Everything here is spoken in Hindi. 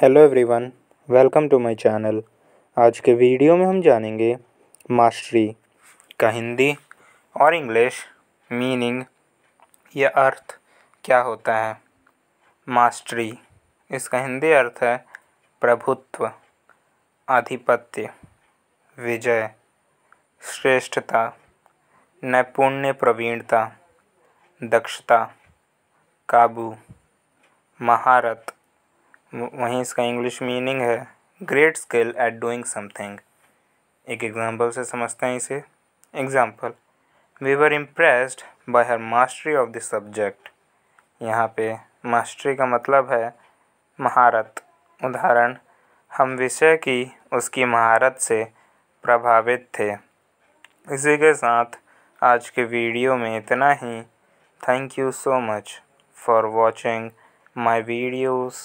hello everyone welcome to my channel आज के वीडियो में हम जानेंगे मास्टरी का हिंदी और इंग्लिश मीनिंग या अर्थ क्या होता है मास्टरी इसका हिंदी अर्थ है प्रभुत्व आधिपत्य विजय श्रेष्ठता नैपुण्य प्रवीणता दक्षता काबू महारत वहीं इसका इंग्लिश मीनिंग है great skill at doing something एक एग्जाम्पल से समझते हैं इसे example we were impressed by her mastery of this subject यहाँ पे मास्टरी का मतलब है महारत उदाहरण हम विषय की उसकी महारत से प्रभावित थे इसी के साथ आज के वीडियो में इतना ही thank you so much for watching my videos